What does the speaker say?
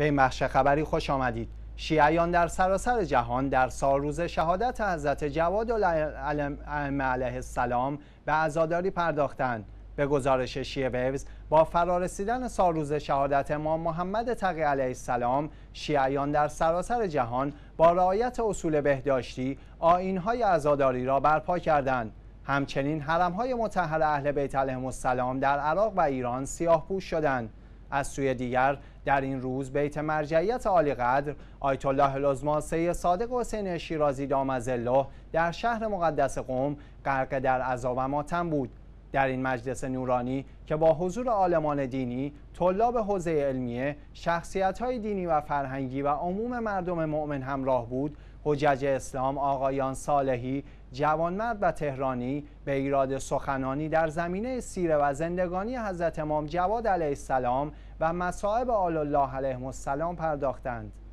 به بخش خبری خوش آمدید شیعیان در سراسر جهان در روز شهادت حضرت جواد علیه السلام به عزاداری پرداختند به گزارش شیعه ویوز با فرارسیدن سالروز شهادت امام محمد تقی علیه السلام شیعیان در سراسر جهان با رعایت اصول بهداشتی آینهای عزاداری را برپا کردند همچنین حرمهای متحر اهل بیت علیهم السلام در عراق و ایران سیاه پوش شدند از سوی دیگر در این روز بیت مرجعیت عالی قدر آیت الله العظما صادق حسین شیرازی دامز الله در شهر مقدس قوم غرق در عذاب ماتم بود در این مجلس نورانی که با حضور عالمان دینی، طلاب حوزه علمیه، شخصیت‌های دینی و فرهنگی و عموم مردم مؤمن همراه بود، حجج اسلام آقایان صالحی، جوانمرد و تهرانی به ایراد سخنانی در زمینه سیره و زندگانی حضرت امام جواد علیه السلام و مصائب آل الله علیه السلام پرداختند.